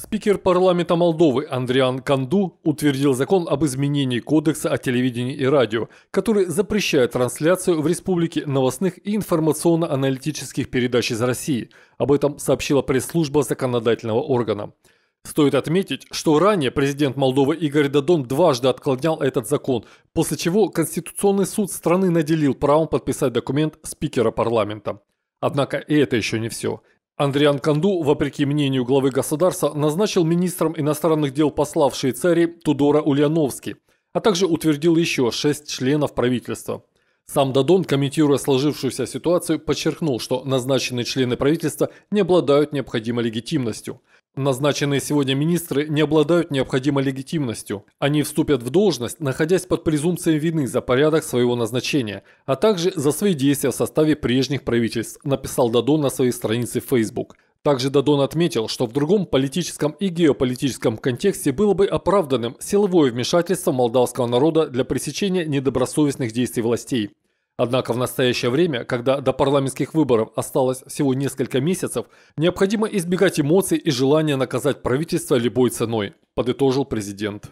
Спикер парламента Молдовы Андриан Канду утвердил закон об изменении Кодекса о телевидении и радио, который запрещает трансляцию в республике новостных и информационно-аналитических передач из России. Об этом сообщила пресс-служба законодательного органа. Стоит отметить, что ранее президент Молдовы Игорь Дадон дважды отклонял этот закон, после чего Конституционный суд страны наделил правом подписать документ спикера парламента. Однако и это еще не все. Андриан Канду, вопреки мнению главы государства, назначил министром иностранных дел посла в Швейцарии Тудора Ульяновски, а также утвердил еще шесть членов правительства. Сам Дадон, комментируя сложившуюся ситуацию, подчеркнул, что назначенные члены правительства не обладают необходимой легитимностью – Назначенные сегодня министры не обладают необходимой легитимностью. Они вступят в должность, находясь под презумпцией вины за порядок своего назначения, а также за свои действия в составе прежних правительств, написал Дадон на своей странице Facebook. Также Дадон отметил, что в другом политическом и геополитическом контексте было бы оправданным силовое вмешательство молдавского народа для пресечения недобросовестных действий властей. Однако в настоящее время, когда до парламентских выборов осталось всего несколько месяцев, необходимо избегать эмоций и желания наказать правительство любой ценой, подытожил президент.